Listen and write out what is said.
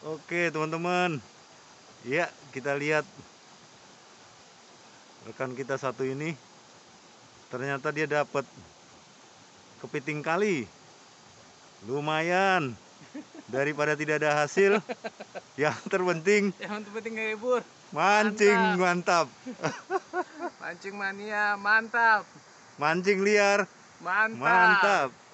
Oke teman-teman Ya kita lihat Rekan kita satu ini Ternyata dia dapat Kepiting kali Lumayan Daripada tidak ada hasil Yang terpenting Yang terpenting ngehibur Mancing mantap, mantap. Mancing mania mantap Mancing liar Mantap. Mantap.